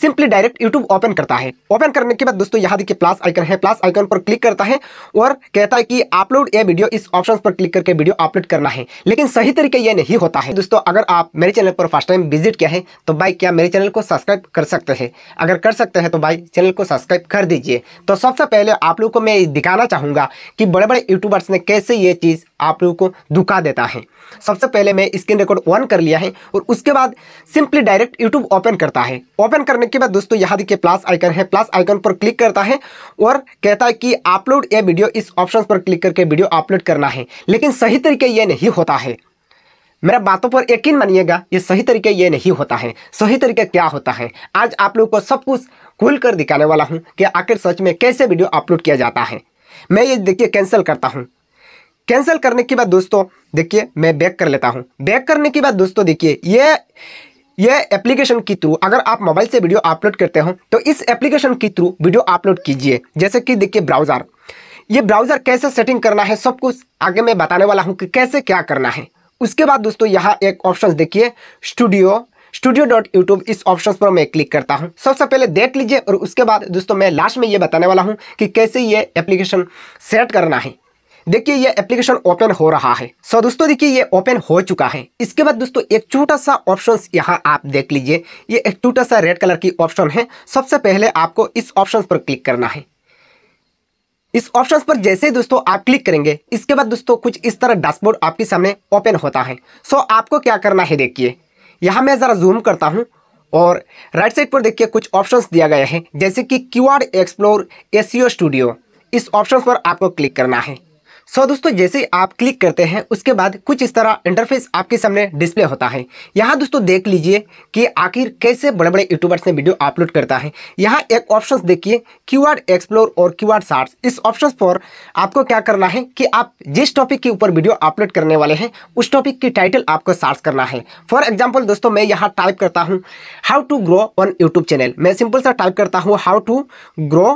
simply direct YouTube open करता है open करने के बाद दोस्तों यहाँ देखिए प्लस आइकन है प्लस आइकन पर क्लिक करता है और कहता है कि अपलोड ए वीडियो इस ऑप्शन पर क्लिक करके वीडियो अपलोड करना है लेकिन सही तरीके ये नहीं होता है दोस्तों अगर आप मेरे चैनल पर फर्स्ट टाइम विजिट किया है तो भाई क्या मेरे चैनल को सब्सक्राइब कर सकते हैं अगर कर सकते हैं तो भाई चैनल को सब्सक्राइब कर दीजिए तो सबसे पहले आप लोग को मैं दिखाना चाहूँगा कि बड़े बड़े यूट्यूबर्स ने कैसे ये चीज़ आप लोगों को दुका देता है सबसे पहले मैं स्क्रीन रिकॉर्ड ऑन कर लिया है और उसके बाद सिंपली डायरेक्ट यूट्यूब ओपन करता है ओपन करने के बाद दोस्तों यहाँ देखिए प्लस आइकन है प्लस आइकन पर क्लिक करता है और कहता है कि अपलोड ए वीडियो इस ऑप्शन पर क्लिक करके वीडियो अपलोड करना है लेकिन सही तरीके ये नहीं होता है मेरा बातों पर यकीन मानिएगा ये सही तरीके ये नहीं होता है सही तरीके क्या होता है आज आप लोगों को सब कुछ खुल कर दिखाने वाला हूँ कि आखिर सच में कैसे वीडियो अपलोड किया जाता है मैं ये देखिए कैंसिल करता हूँ कैंसिल करने के बाद दोस्तों देखिए मैं बैक कर लेता हूँ बैक करने के बाद दोस्तों देखिए ये ये एप्लीकेशन के थ्रू अगर आप मोबाइल से वीडियो अपलोड करते हो तो इस एप्लीकेशन के थ्रू वीडियो अपलोड कीजिए जैसे कि देखिए ब्राउज़र ये ब्राउज़र कैसे सेटिंग करना है सब कुछ आगे मैं बताने वाला हूँ कि कैसे क्या करना है उसके बाद दोस्तों यहाँ एक ऑप्शन देखिए स्टूडियो स्टूडियो डॉट यूट्यूब इस ऑप्शन पर मैं क्लिक करता हूँ सबसे पहले देख लीजिए और उसके बाद दोस्तों मैं लास्ट में ये बताने वाला हूँ कि कैसे ये एप्लीकेशन सेट करना है देखिए ये एप्लीकेशन ओपन हो रहा है सो दोस्तों देखिए ये ओपन हो चुका है इसके बाद दोस्तों एक छोटा सा ऑप्शन यहाँ आप देख लीजिए ये एक छोटा सा रेड कलर की ऑप्शन है सबसे पहले आपको इस ऑप्शन पर क्लिक करना है इस ऑप्शन पर जैसे ही दोस्तों आप क्लिक करेंगे इसके बाद दोस्तों कुछ इस तरह डैशबोर्ड आपके सामने ओपन होता है सो आपको क्या करना है देखिए यहाँ मैं ज़रा जूम करता हूँ और राइट साइड पर देखिए कुछ ऑप्शंस दिया गया है जैसे कि क्यू आर एक्सप्लोर एसीओ स्टूडियो इस ऑप्शन पर आपको क्लिक करना है सो so, दोस्तों जैसे आप क्लिक करते हैं उसके बाद कुछ इस तरह इंटरफेस आपके सामने डिस्प्ले होता है यहाँ दोस्तों देख लीजिए कि आखिर कैसे बड़े बड़े यूट्यूबर्स ने वीडियो अपलोड करता है यहाँ एक ऑप्शन देखिए क्यू एक्सप्लोर और क्यू आर इस ऑप्शन पर आपको क्या करना है कि आप जिस टॉपिक के ऊपर वीडियो अपलोड करने वाले हैं उस टॉपिक की टाइटल आपको सर्च करना है फॉर एग्जाम्पल दोस्तों मैं यहाँ टाइप करता हूँ how to grow on YouTube channel मैं सिंपल सा टाइप करता हूँ how to grow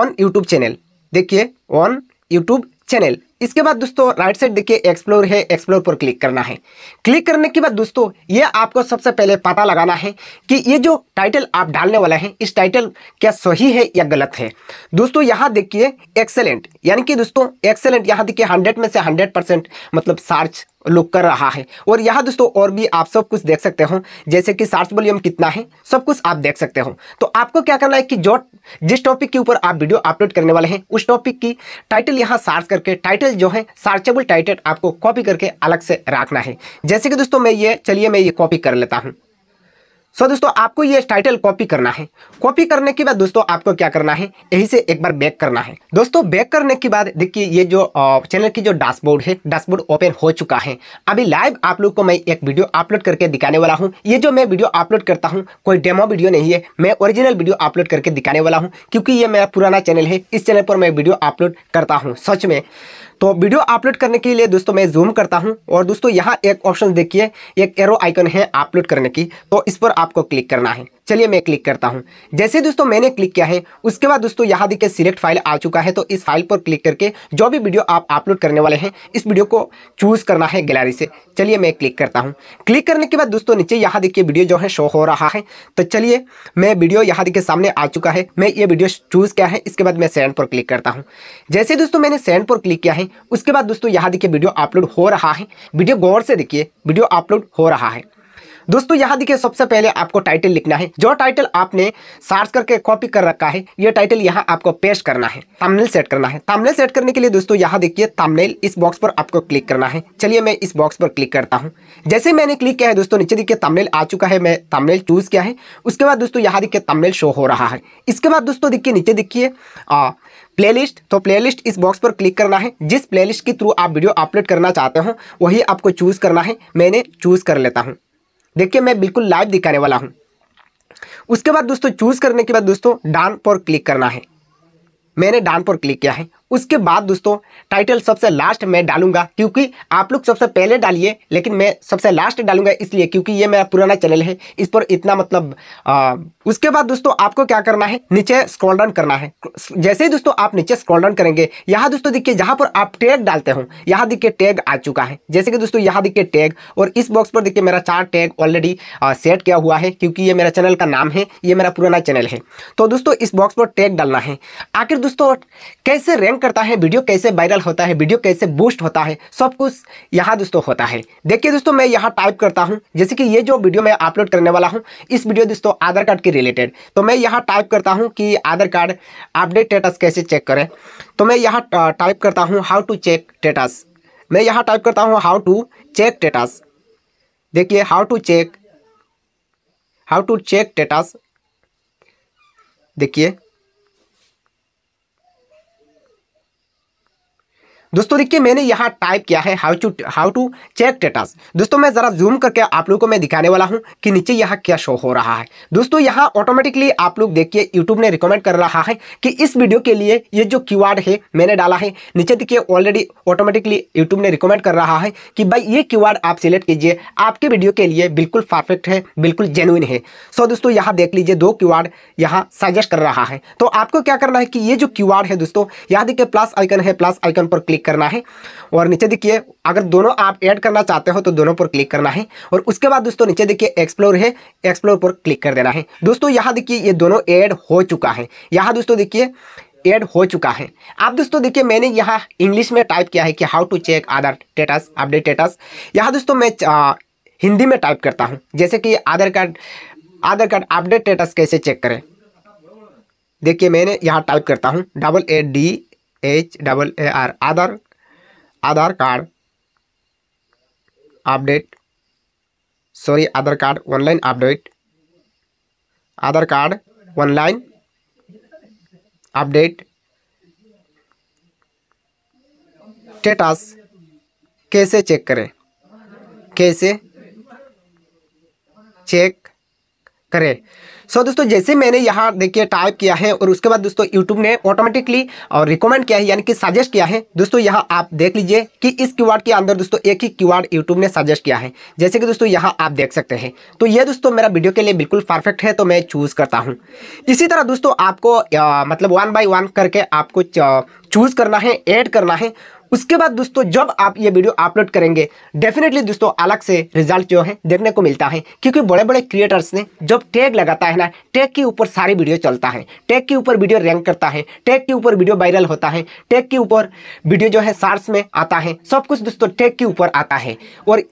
on YouTube channel देखिए ऑन यूट्यूब चैनल इसके बाद दोस्तों राइट साइड देखिए एक्सप्लोर है एक्सप्लोर पर क्लिक करना है क्लिक करने के बाद दोस्तों ये आपको सबसे पहले पता लगाना है कि ये जो टाइटल आप डालने वाला है इस टाइटल क्या सही है या गलत है दोस्तों यहाँ देखिए एक्सेलेंट यानी कि दोस्तों एक्सेलेंट यहाँ देखिए हंड्रेड में से हंड्रेड मतलब सर्च लोग कर रहा है और यहाँ दोस्तों और भी आप सब कुछ देख सकते हो जैसे कि सर्च वॉल्यूम कितना है सब कुछ आप देख सकते हो तो आपको क्या करना है कि जो जिस टॉपिक के ऊपर आप वीडियो अपलोड करने वाले हैं उस टॉपिक की टाइटल यहाँ सर्च करके टाइटल जो है सर्चेबल टाइटल आपको कॉपी करके अलग से रखना है जैसे कि दोस्तों मैं ये चलिए मैं ये कॉपी कर लेता हूँ सो so, दोस्तों आपको ये टाइटल कॉपी करना है कॉपी करने के बाद दोस्तों आपको क्या करना है यही से एक बार बैक करना है दोस्तों बैक करने के बाद देखिए ये जो चैनल की जो डैशबोर्ड है डैशबोर्ड ओपन हो चुका है अभी लाइव आप लोग को मैं एक वीडियो अपलोड करके दिखाने वाला हूँ ये जो मैं वीडियो अपलोड करता हूँ कोई डेमो वीडियो नहीं है मैं ओरिजिनल वीडियो अपलोड करके दिखाने वाला हूँ क्योंकि ये मेरा पुराना चैनल है इस चैनल पर मैं वीडियो अपलोड करता हूँ सच में तो वीडियो अपलोड करने के लिए दोस्तों मैं जूम करता हूँ और दोस्तों यहाँ एक ऑप्शन देखिए एक एरो आइकन है अपलोड करने की तो इस पर आपको क्लिक करना है चलिए मैं क्लिक करता हूँ जैसे दोस्तों मैंने क्लिक किया है उसके बाद दोस्तों यहाँ देखिए सिलेक्ट फाइल आ चुका है तो इस फाइल पर क्लिक करके जो भी वीडियो आप अपलोड करने वाले हैं इस वीडियो को चूज़ करना है गैलरी से चलिए मैं क्लिक करता हूँ क्लिक करने के बाद दोस्तों नीचे यहाँ देखिए वीडियो जो है शो हो रहा है तो चलिए मैं वीडियो यहाँ देखिए सामने आ चुका है मैं ये वीडियो चूज़ किया है इसके बाद मैं सेंड पर क्लिक करता हूँ जैसे दोस्तों मैंने सेंड पर क्लिक किया है उसके बाद दोस्तों यहाँ देखिए वीडियो अपलोड हो रहा है वीडियो गौर से देखिए वीडियो अपलोड हो रहा है दोस्तों यहाँ देखिए सबसे पहले आपको टाइटल लिखना है जो टाइटल आपने सार्च करके कॉपी कर रखा है ये टाइटल यहाँ आपको पेश करना है थामनेल सेट करना है थामनेल सेट करने के लिए दोस्तों यहाँ देखिए तामनेल इस बॉक्स पर आपको क्लिक करना है चलिए मैं इस बॉक्स पर क्लिक करता हूँ जैसे मैंने क्लिक किया है दोस्तों नीचे देखिए तामनेल आ चुका है मैं थामनेल चूज़ किया है उसके बाद दोस्तों यहाँ देखिए तामनेल शो हो रहा है इसके बाद दोस्तों देखिए नीचे देखिए प्लेलिस्ट तो प्लेलिस्ट इस बॉक्स पर क्लिक करना है जिस प्लेलिस्ट के थ्रू आप वीडियो अपलोड करना चाहते हो वही आपको चूज़ करना है मैंने चूज़ कर लेता हूँ देखिए मैं बिल्कुल लाइव दिखाने वाला हूँ उसके बाद दोस्तों चूज़ करने के बाद दोस्तों डान पर क्लिक करना है मैंने डान पर क्लिक किया है उसके बाद दोस्तों टाइटल सबसे लास्ट मैं डालूंगा क्योंकि आप लोग सबसे पहले डालिए लेकिन मैं सबसे लास्ट डालूंगा इसलिए क्योंकि ये मेरा पुराना चैनल है इस पर इतना मतलब आ, उसके बाद दोस्तों आपको क्या करना है नीचे स्क्रॉल डाउन करना है जैसे ही दोस्तों आप नीचे स्क्रॉल डाउन करेंगे यहाँ दोस्तों देखिए जहाँ पर आप टैग डालते हो यहाँ देखिए टैग आ चुका है जैसे कि दोस्तों यहाँ देखिए टैग और इस बॉक्स पर देखिए मेरा चार टैग ऑलरेडी सेट किया हुआ है क्योंकि ये मेरा चैनल का नाम है ये मेरा पुराना चैनल है तो दोस्तों इस बॉक्स पर टैग डालना है आखिर दोस्तों कैसे रैंक डिपेंड करता है वीडियो कैसे वायरल होता है वीडियो कैसे बूस्ट होता है सब कुछ यहाँ दोस्तों होता है देखिए दोस्तों मैं यहाँ टाइप करता हूँ जैसे कि ये जो वीडियो मैं अपलोड करने वाला हूँ इस वीडियो दोस्तों आधार कार्ड के रिलेटेड तो मैं यहाँ टाइप करता हूँ कि आधार कार्ड अपडेट स्टेटस कैसे चेक करें तो मैं यहाँ टाइप करता हूँ हाउ टू चेक स्टेटस मैं यहाँ टाइप करता हूँ हाउ टू चेक स्टेटस देखिए how to check how to check status देखिए दोस्तों देखिए मैंने यहाँ टाइप किया है how to how to check status दोस्तों मैं ज़रा जूम करके आप लोग को मैं दिखाने वाला हूँ कि नीचे यहाँ क्या शो हो रहा है दोस्तों यहाँ ऑटोमेटिकली आप लोग देखिए यूट्यूब ने रिकमेंड कर रहा है कि इस वीडियो के लिए ये जो क्यू है मैंने डाला है नीचे देखिए ऑलरेडी ऑटोमेटिकली यूट्यूब ने रिकमेंड कर रहा है कि भाई ये क्यू आप सिलेक्ट कीजिए आपके वीडियो के लिए बिल्कुल परफेक्ट है बिल्कुल जेनुइन है सो दोस्तों यहाँ देख लीजिए दो क्यू आर यहाँ सजेस्ट कर रहा है तो आपको क्या करना है कि ये जो क्यू है दोस्तों यहाँ देखिए प्लस आइकन है प्लस आइकन पर क्लिक करना है और नीचे देखिए अगर दोनों आप ऐड करना चाहते हो तो दोनों पर क्लिक करना है और उसके बाद दोस्तों नीचे देखिए एक्सप्लोर है एक्सप्लोर पर क्लिक कर देना है दोस्तों यहाँ देखिए ये दोनों ऐड हो चुका है यहाँ दोस्तों देखिए एड हो चुका है आप दोस्तों देखिए मैंने यहाँ इंग्लिश में टाइप किया है कि how to check Aadhaar status update status यहाँ दोस्तों मैं हिंदी में टाइप करता हूँ जैसे कि Aadhaar card Aadhaar card update status कैसे चेक करें देखिए मैंने यहाँ टाइप करता हूँ double A D H double A R Aadhaar Aadhaar card update sorry Aadhaar card online update Aadhaar card online update status कैसे चेक करें कैसे चेक करें सो so, दोस्तों जैसे मैंने यहाँ देखिए टाइप किया है और उसके बाद दोस्तों यूट्यूब ने ऑटोमेटिकली और रिकमेंड किया है यानी कि सजेस्ट किया है दोस्तों यहाँ आप देख लीजिए कि इस क्यू के अंदर दोस्तों एक ही क्यू यूट्यूब ने सजेस्ट किया है जैसे कि दोस्तों यहाँ आप देख सकते हैं तो ये दोस्तों मेरा वीडियो के लिए बिल्कुल परफेक्ट है तो मैं चूज़ करता हूँ इसी तरह दोस्तों आपको आ, मतलब वन बाई वन करके आपको चूज़ करना है ऐड करना है उसके बाद दोस्तों जब आप ये वीडियो अपलोड करेंगे डेफिनेटली दोस्तों अलग से रिजल्ट जो है देखने को मिलता है क्योंकि बड़े बड़े क्रिएटर्स ने जब टैग लगाता है ना टैग के ऊपर सारी वीडियो चलता है टैग के ऊपर वीडियो रैंक करता है टैग के ऊपर वीडियो वायरल होता है टैग के ऊपर वीडियो जो है सार्स में आता है सब कुछ दोस्तों टैग के ऊपर आता है और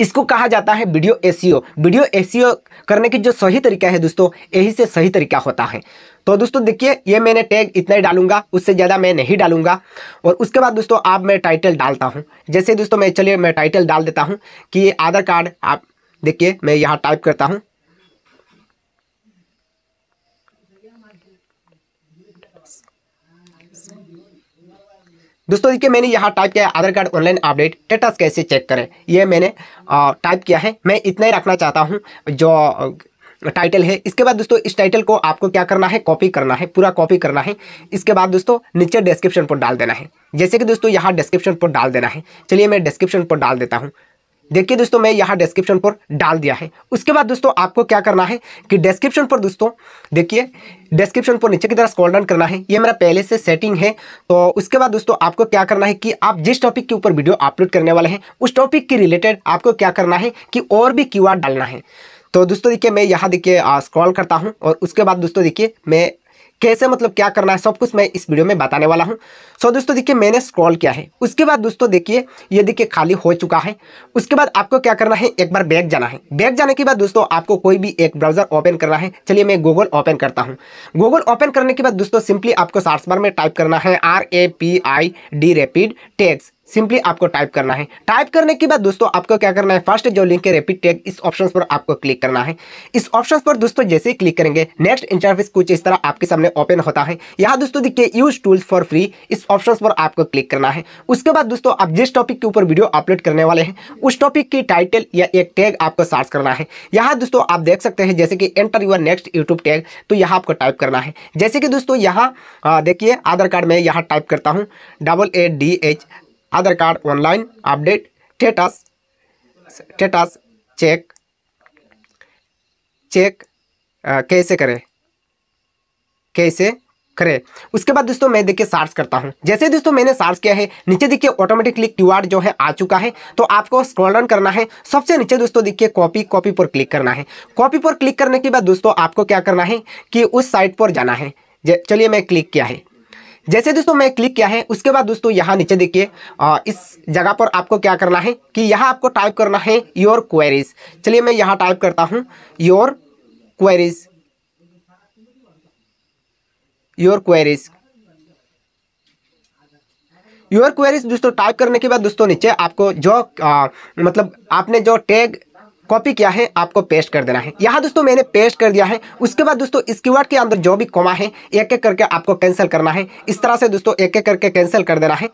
इसको कहा जाता है वीडियो एसीओ वीडियो एसीओ करने की जो सही तरीका है दोस्तों यही से सही तरीका होता है तो दोस्तों देखिए ये मैंने टैग इतना ही डालूंगा उससे ज़्यादा मैं नहीं डालूंगा और उसके बाद दोस्तों आप मैं टाइटल डालता हूँ जैसे दोस्तों मैं चलिए मैं टाइटल डाल देता हूँ कि आधार कार्ड आप देखिए मैं यहाँ टाइप करता हूँ दोस्तों देखिए मैंने यहाँ टाइप किया Aadhaar card online update status कैसे चेक करें ये मैंने टाइप किया है मैं इतना ही रखना चाहता हूँ जो टाइटल है इसके बाद दोस्तों इस टाइटल को आपको क्या करना है कॉपी करना है पूरा कॉपी करना है इसके बाद दोस्तों नीचे डिस्क्रिप्शन पर डाल देना है जैसे कि दोस्तों यहाँ डिस्क्रिप्शन पर डाल देना है चलिए मैं डिस्क्रिप्शन पर डाल देता हूँ देखिए दोस्तों मैं यहाँ डिस्क्रिप्शन पर डाल दिया है उसके बाद दोस्तों आपको क्या करना है कि डिस्क्रिप्शन पर दोस्तों देखिए डिस्क्रिप्शन पर नीचे की तरफ स्क्रॉल डाउन करना है ये मेरा पहले से सेटिंग है तो उसके बाद दोस्तों आपको क्या करना है कि आप जिस टॉपिक के ऊपर वीडियो अपलोड करने वाले हैं उस टॉपिक के रिलेटेड आपको क्या करना है कि और भी आर डालना है तो दोस्तों देखिए मैं यहाँ देखिए स्क्रॉल करता हूँ और उसके बाद दोस्तों देखिए मैं कैसे मतलब क्या करना है सब कुछ मैं इस वीडियो में बताने वाला हूँ सो so, दोस्तों देखिए मैंने स्क्रॉल किया है उसके बाद दोस्तों देखिए ये देखिए खाली हो चुका है उसके बाद आपको क्या करना है एक बार बैग जाना है बैग जाने के बाद दोस्तों आपको कोई भी एक ब्राउजर ओपन करना है चलिए मैं गूगल ओपन करता हूँ गूगल ओपन करने के बाद दोस्तों सिंपली आपको सार्स बार में टाइप करना है R A P I D rapid tags simply आपको टाइप करना है टाइप करने के बाद दोस्तों आपको क्या करना है फर्स्ट जो लिंक है रेपिड टैग इस ऑप्शन पर आपको क्लिक करना है इस ऑप्शन पर दोस्तों जैसे ही क्लिक करेंगे नेक्स्ट इंटरफेस कुछ इस तरह आपके सामने ओपन होता है यहाँ दोस्तों देखिए यूज टूल्स फॉर फ्री इस ऑप्शन पर आपको क्लिक करना है उसके बाद दोस्तों आप जिस टॉपिक के ऊपर वीडियो अपलोड करने वाले हैं उस टॉपिक की टाइटल या एक टैग आपको सर्च करना है यहाँ दोस्तों आप देख सकते हैं जैसे कि enter your next YouTube tag तो यहाँ आपको टाइप करना है जैसे कि दोस्तों यहाँ देखिए आधार कार्ड में यहाँ टाइप करता हूँ double A D H Aadhaar card online update status status check check आ, कैसे करें कैसे करें उसके बाद दोस्तों मैं देखिए सर्च करता हूं जैसे दोस्तों मैंने सर्च किया है नीचे देखिए ऑटोमेटिकली क्यूआर जो है आ चुका है तो आपको स्क्रॉल डाउन करना है सबसे नीचे दोस्तों देखिए कॉपी कॉपी पर क्लिक करना है कॉपी पर क्लिक करने के बाद दोस्तों आपको क्या करना है कि उस साइट पर जाना है चलिए मैं क्लिक किया है जैसे दोस्तों मैं क्लिक किया है उसके बाद दोस्तों यहाँ नीचे देखिए इस जगह पर आपको क्या करना है कि यहाँ आपको टाइप करना है योर क्वेरीज चलिए मैं यहाँ टाइप करता हूँ your queries your queries your queries दोस्तों टाइप करने के बाद दोस्तों नीचे आपको जो आ, मतलब आपने जो टैग कॉपी किया है आपको पेस्ट कर देना है यहाँ दोस्तों मैंने पेस्ट कर दिया है उसके बाद दोस्तों इस क्यू के अंदर जो भी कॉमा है एक एक करके आपको कैंसिल करना है इस तरह से दोस्तों एक एक करके कैंसिल कर देना है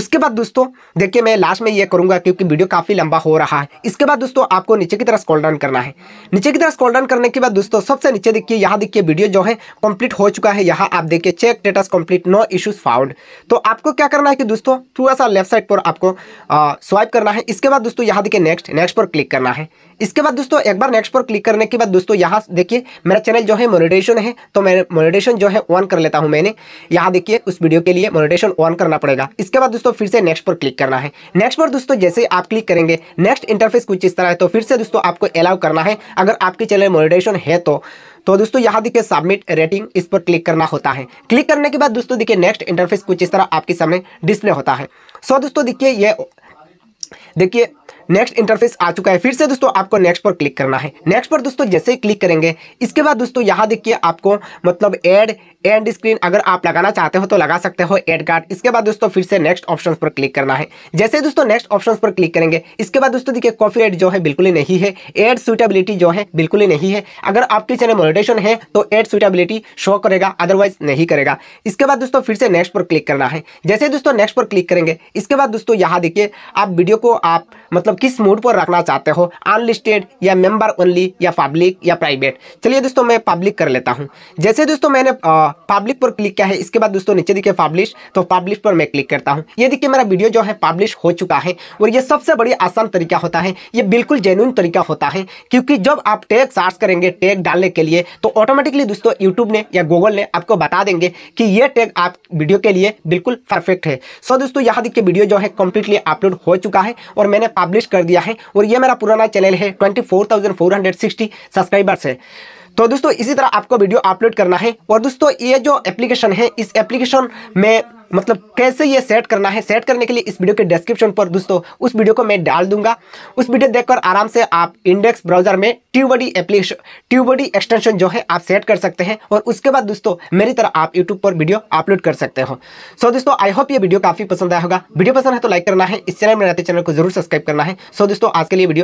उसके बाद दोस्तों देखिए मैं लास्ट में ये करूँगा क्योंकि वीडियो काफ़ी लंबा हो रहा है इसके बाद दोस्तों आपको नीचे की तरह स्कॉल डाउन करना है नीचे की तरह स्कॉल डाउन करने के बाद दोस्तों सबसे नीचे देखिए यहाँ देखिए वीडियो जो है कंप्लीट हो चुका है यहाँ आप देखिए check status complete no issues found तो आपको क्या करना है कि दोस्तों थोड़ा सा लेफ्ट साइड पर आपको स्वाइप करना है इसके बाद दोस्तों यहाँ देखिए नेक्स्ट नेक्स्ट पर क्लिक करना है इसके बाद दोस्तों एक बार नेक्स्ट पर क्लिक करने के बाद दोस्तों यहाँ देखिए मेरा चैनल जो है मोनिटेशन है तो मैं मोनिटेशन जो है ऑन कर लेता हूँ मैंने यहाँ देखिए उस वीडियो के लिए मोनिटेशन ऑन करना पड़ेगा इसके बाद दोस्तों फिर से नेक्स्ट पर क्लिक करना है नेक्स्ट पर दोस्तों जैसे आप क्लिक करेंगे नेक्स्ट इंटरफेस कुछ इस तरह है तो फिर से दोस्तों आपको अलाउ करना है अगर आपके चैनल मोनिटेशन है तो तो दोस्तों यहाँ देखिए सबमिट रेटिंग इस पर क्लिक करना होता है क्लिक करने के बाद दोस्तों देखिए नेक्स्ट इंटरफेस कुछ इस तरह आपके सामने डिस्प्ले होता है सो दोस्तों देखिए ये देखिए नेक्स्ट इंटरफेस आ चुका है फिर से दोस्तों आपको नेक्स्ट पर क्लिक करना है नेक्स्ट पर दोस्तों जैसे ही क्लिक करेंगे इसके बाद दोस्तों यहाँ देखिए आपको मतलब एड एंड स्क्रीन अगर आप लगाना चाहते हो तो लगा सकते हो एड कार्ड इसके बाद दोस्तों फिर से नेक्स्ट ऑप्शन पर क्लिक करना है जैसे दोस्तों नेक्स्ट ऑप्शन पर क्लिक करेंगे इसके बाद दोस्तों देखिए कॉपी जो है बिल्कुल ही नहीं है एड सुटेबिलिटी जो है बिल्कुल ही नहीं है अगर आपके चैनल मोनिटेशन है तो एड सुटेबिलिटी शो करेगा अदरवाइज नहीं करेगा इसके बाद दोस्तों फिर से नेक्स्ट पर क्लिक करना है जैसे दोस्तों नेक्स्ट पर क्लिक करेंगे इसके बाद दोस्तों यहाँ देखिए आप वीडियो को आप मतलब किस मोड पर रखना चाहते हो अनलिस्टेड या मेंबर ओनली या पब्लिक या प्राइवेट चलिए दोस्तों मैं पब्लिक कर लेता हूँ जैसे दोस्तों मैंने पब्लिक पर क्लिक किया है इसके बाद दोस्तों नीचे दिखे पब्लिश तो पब्लिश पर मैं क्लिक करता हूँ ये देखिए मेरा वीडियो जो है पब्लिश हो चुका है और ये सबसे बड़ी आसान तरीका होता है ये बिल्कुल जेन्यून तरीका होता है क्योंकि जब आप टैग सर्च करेंगे टैग डालने के लिए तो ऑटोमेटिकली दोस्तों यूट्यूब ने या गूगल ने आपको बता देंगे कि ये टैग आप वीडियो के लिए बिल्कुल परफेक्ट है सो दोस्तों यहाँ देखिए वीडियो जो है कंप्लीटली अपलोड हो चुका है और मैंने पब्लिश कर दिया है और ये मेरा पुराना चैनल है ट्वेंटी सब्सक्राइबर्स है तो दोस्तों इसी तरह आपको वीडियो अपलोड करना है और दोस्तों ये जो एप्लीकेशन है इस एप्लीकेशन में मतलब कैसे ये सेट करना है सेट करने के लिए इस वीडियो के डिस्क्रिप्शन पर दोस्तों उस वीडियो को मैं डाल दूंगा उस वीडियो देखकर आराम से आप इंडेक्स ब्राउजर में ट्यूबडी एप्लीकेशन ट्यूबडी एक्सटेंशन जो है आप सेट कर सकते हैं और उसके बाद दोस्तों मेरी तरह आप यूट्यूब पर वीडियो अपलोड कर सकते हो सो so, दोस्तों आई होप ये वीडियो काफी पसंद आया होगा वीडियो पसंद है तो लाइक करना है इस चैनल में रहते चैनल को जरूर सब्सक्राइब करना है सो so, दोस्तों आज के लिए वीडियो